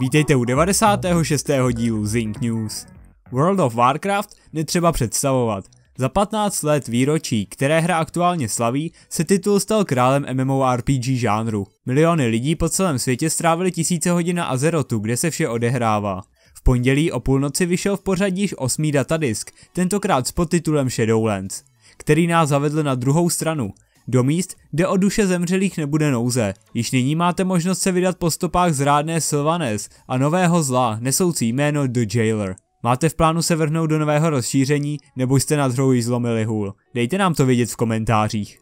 Vítejte u 96. dílu Zink News. World of Warcraft netřeba představovat. Za 15 let výročí, které hra aktuálně slaví, se titul stal králem MMORPG žánru. Miliony lidí po celém světě strávili tisíce hodin na Azerotu, kde se vše odehrává. V pondělí o půlnoci vyšel v pořadí již osmý datadisk, tentokrát s podtitulem Shadowlands, který nás zavedl na druhou stranu – do míst, kde o duše zemřelých nebude nouze. Již nyní máte možnost se vydat po stopách zrádné Sylvanes a nového zla, nesoucí jméno The Jailer. Máte v plánu se vrhnout do nového rozšíření, nebo jste na druhou již zlomili hůl? Dejte nám to vědět v komentářích.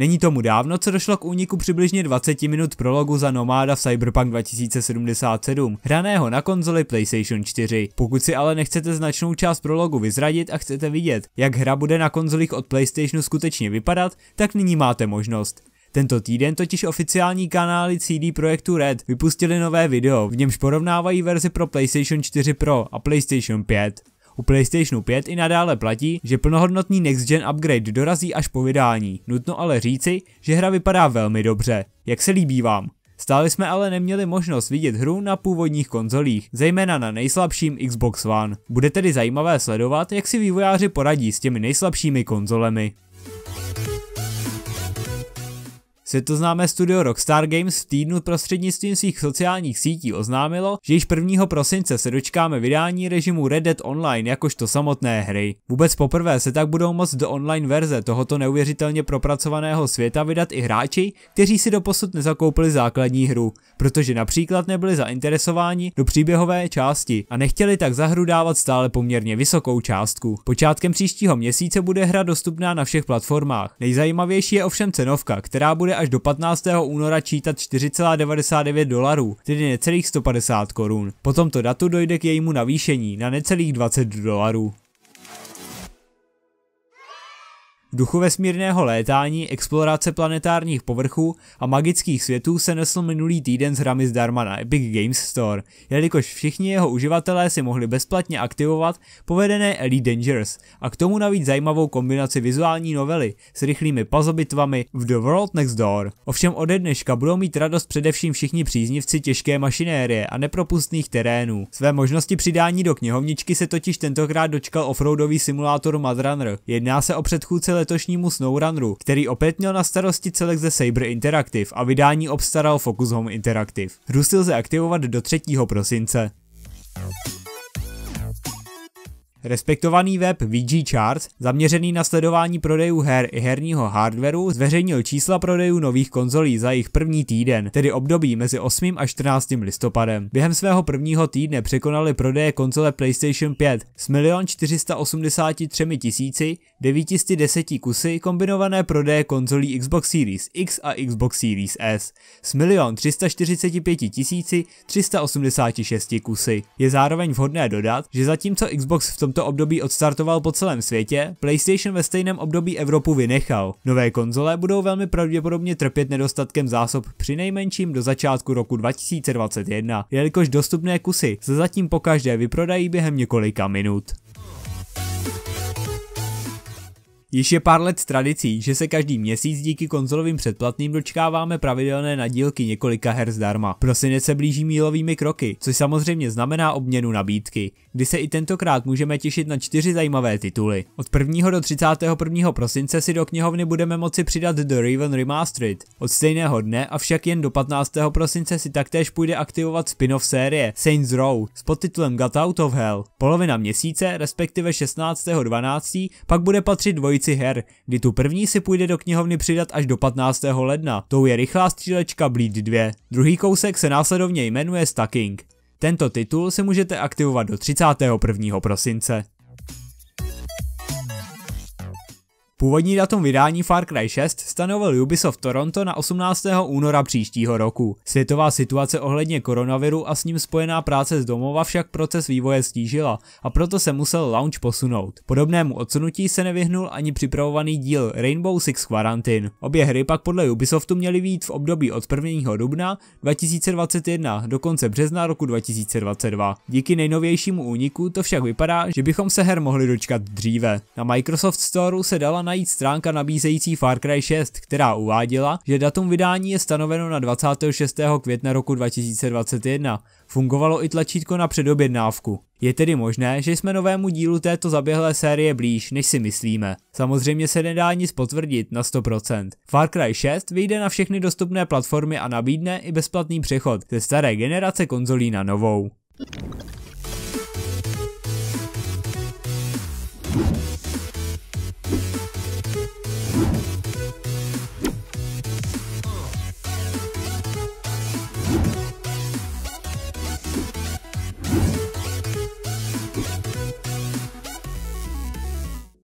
Není tomu dávno, co došlo k úniku přibližně 20 minut prologu za Nomáda v Cyberpunk 2077, hraného na konzoli PlayStation 4. Pokud si ale nechcete značnou část prologu vyzradit a chcete vidět, jak hra bude na konzolích od PlayStationu skutečně vypadat, tak nyní máte možnost. Tento týden totiž oficiální kanály CD Projektu Red vypustili nové video, v němž porovnávají verzi pro PlayStation 4 Pro a PlayStation 5. U PlayStation 5 i nadále platí, že plnohodnotný next gen upgrade dorazí až po vydání, nutno ale říci, že hra vypadá velmi dobře. Jak se líbí vám? Stále jsme ale neměli možnost vidět hru na původních konzolích, zejména na nejslabším Xbox One. Bude tedy zajímavé sledovat, jak si vývojáři poradí s těmi nejslabšími konzolemi. Světoznámé studio Rockstar Games v týdnu prostřednictvím svých sociálních sítí oznámilo, že již 1. prosince se dočkáme vydání režimu Red Dead Online jakožto samotné hry. Vůbec poprvé se tak budou moct do online verze tohoto neuvěřitelně propracovaného světa vydat i hráči, kteří si doposud nezakoupili základní hru, protože například nebyli zainteresováni do příběhové části a nechtěli tak za hru dávat stále poměrně vysokou částku. Počátkem příštího měsíce bude hra dostupná na všech platformách. Nejzajímavější je ovšem cenovka, která bude až do 15. února čítat 4,99 dolarů, tedy necelých 150 korun. Po tomto datu dojde k jejímu navýšení na necelých 20 dolarů. V duchu vesmírného létání, explorace planetárních povrchů a magických světů se nesl minulý týden z hrami zdarma na Epic Games Store, jelikož všichni jeho uživatelé si mohli bezplatně aktivovat povedené Elite Dangerous a k tomu navíc zajímavou kombinaci vizuální novely s rychlými pazobitvami v The World Next Door. Ovšem ode dneška budou mít radost především všichni příznivci těžké mašinérie a nepropustných terénů. Své možnosti přidání do knihovničky se totiž tentokrát dočkal offroadový simulátor Mudrunner. Jedná se o předchůdce letošnímu SnowRunneru, který opět měl na starosti celek ze Saber Interactive a vydání obstaral Focus Home Interactive. Hru si lze aktivovat do 3. prosince. Respektovaný web VG Charts, zaměřený na sledování prodejů her i herního hardwareu, zveřejnil čísla prodejů nových konzolí za jejich první týden, tedy období mezi 8. a 14. listopadem. Během svého prvního týdne překonali prodeje konzole PlayStation 5 s 1 483 910 kusy kombinované prodeje konzolí Xbox Series X a Xbox Series S s 1 345 386 kusy. Je zároveň vhodné dodat, že zatímco Xbox v tom tomto období odstartoval po celém světě, PlayStation ve stejném období Evropu vynechal. Nové konzole budou velmi pravděpodobně trpět nedostatkem zásob při nejmenším do začátku roku 2021, jelikož dostupné kusy se zatím pokaždé vyprodají během několika minut. Již je pár let tradicí, že se každý měsíc díky konzolovým předplatným dočkáváme pravidelné nadílky několika her zdarma. Prosinec se blíží mílovými kroky, což samozřejmě znamená obměnu nabídky, kdy se i tentokrát můžeme těšit na čtyři zajímavé tituly. Od 1. do 31. prosince si do knihovny budeme moci přidat The Raven Remastered. Od stejného dne, avšak jen do 15. prosince si taktéž půjde aktivovat spin-off série Saints Row s podtitulem Got Out of Hell. Polovina měsíce, respektive 16.12. pak bude patřit dvoj trojici her, kdy tu první si půjde do knihovny přidat až do 15. ledna, tou je rychlá střílečka Bleed 2. Druhý kousek se následovně jmenuje Stacking. Tento titul si můžete aktivovat do 31. prosince. Původní datum vydání Far Cry 6 stanovil Ubisoft Toronto na 18. února příštího roku. Světová situace ohledně koronaviru a s ním spojená práce z domova však proces vývoje stížila a proto se musel launch posunout. Podobnému odsunutí se nevyhnul ani připravovaný díl Rainbow Six Quarantine. Obě hry pak podle Ubisoftu měly být v období od 1. dubna 2021 do konce března roku 2022. Díky nejnovějšímu úniku to však vypadá, že bychom se her mohli dočkat dříve. Na Microsoft Store se dala najít stránka nabízející Far Cry 6, která uváděla, že datum vydání je stanoveno na 26. května roku 2021. Fungovalo i tlačítko na předobjednávku. Je tedy možné, že jsme novému dílu této zaběhlé série blíž, než si myslíme. Samozřejmě se nedá nic potvrdit na 100%. Far Cry 6 vyjde na všechny dostupné platformy a nabídne i bezplatný přechod ze staré generace konzolí na novou.